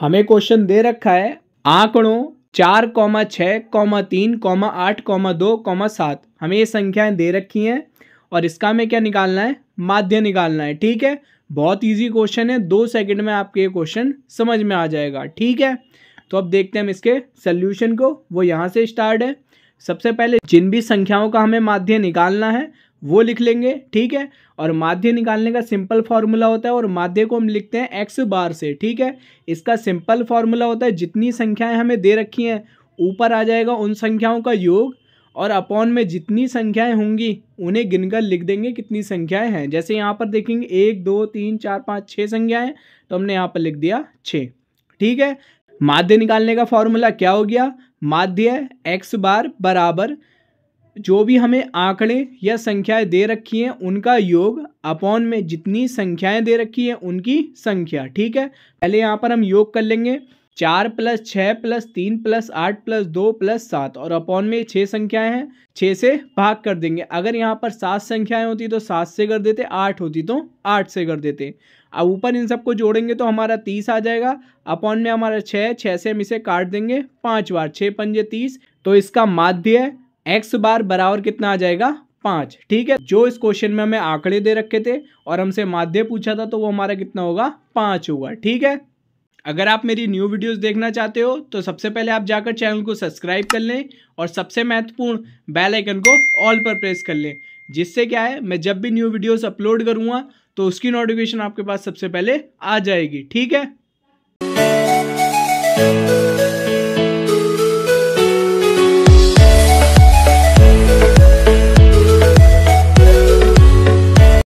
हमें क्वेश्चन दे रखा है आंकड़ों चार कौमा छः कौमा तीन कौमा आठ कौमा दो कौमा सात हमें ये संख्याएं दे रखी हैं और इसका हमें क्या निकालना है माध्य निकालना है ठीक है बहुत इजी क्वेश्चन है दो सेकंड में आपके ये क्वेश्चन समझ में आ जाएगा ठीक है तो अब देखते हैं हम इसके सल्यूशन को वो यहाँ से स्टार्ट है सबसे पहले जिन भी संख्याओं का हमें माध्य निकालना है वो लिख लेंगे ठीक है और माध्य निकालने का सिंपल फार्मूला होता है और माध्य को हम लिखते हैं एक्स बार से ठीक है इसका सिंपल फार्मूला होता है जितनी संख्याएं हमें दे रखी हैं ऊपर आ जाएगा उन संख्याओं का योग और अपॉन में जितनी संख्याएं होंगी उन्हें गिनकर लिख देंगे कितनी संख्याएं हैं जैसे यहाँ पर देखेंगे एक दो तीन चार पाँच छः संख्याएं तो हमने यहाँ पर लिख दिया छः ठीक है माध्य निकालने का फॉर्मूला क्या हो गया माध्य एक्स बार बराबर जो भी हमें आंकड़े या संख्याएं दे रखी हैं उनका योग अपॉन में जितनी संख्याएं दे रखी हैं उनकी संख्या ठीक है पहले यहाँ पर हम योग कर लेंगे चार प्लस छः प्लस तीन प्लस आठ प्लस दो प्लस सात और अपॉन में छः संख्याएं हैं छः से भाग कर देंगे अगर यहाँ पर सात संख्याएं होती तो सात से कर देते आठ होती तो आठ से कर देते अब ऊपर इन सबको जोड़ेंगे तो हमारा तीस आ जाएगा अपॉन में हमारा छः छः से हम इसे काट देंगे पाँच बार छः पंजे तीस तो इसका माध्य एक्स बार बराबर कितना आ जाएगा पाँच ठीक है जो इस क्वेश्चन में हमें आंकड़े दे रखे थे और हमसे माध्य पूछा था तो वो हमारा कितना होगा पाँच होगा ठीक है अगर आप मेरी न्यू वीडियोस देखना चाहते हो तो सबसे पहले आप जाकर चैनल को सब्सक्राइब कर लें और सबसे महत्वपूर्ण बेल आइकन को ऑल पर प्रेस कर लें जिससे क्या है मैं जब भी न्यू वीडियोस अपलोड करूँगा तो उसकी नोटिफिकेशन आपके पास सबसे पहले आ जाएगी ठीक है